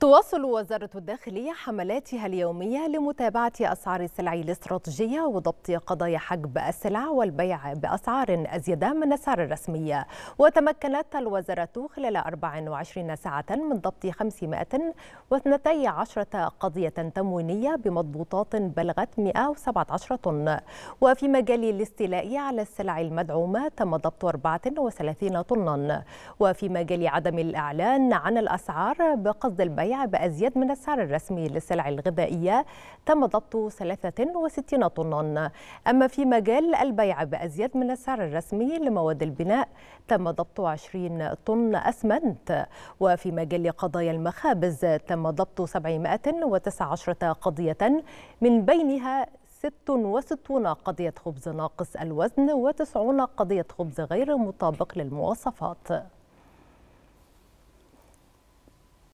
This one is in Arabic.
تواصل وزارة الداخلية حملاتها اليومية لمتابعة أسعار السلع الاستراتيجية وضبط قضايا حجب السلع والبيع بأسعار أزيد من الأسعار الرسمية وتمكنت الوزارة خلال 24 ساعة من ضبط 512 قضية تموينية بمضبوطات بلغت 117 طن وفي مجال الاستيلاء على السلع المدعومة تم ضبط 34 طنا وفي مجال عدم الإعلان عن الأسعار بقصد البيع البيع بأزيد من السعر الرسمي للسلع الغذائية تم ضبط 63 طنا أما في مجال البيع بأزيد من السعر الرسمي لمواد البناء تم ضبط 20 طن أسمنت وفي مجال قضايا المخابز تم ضبط 719 قضية من بينها 66 قضية خبز ناقص الوزن و90 قضية خبز غير مطابق للمواصفات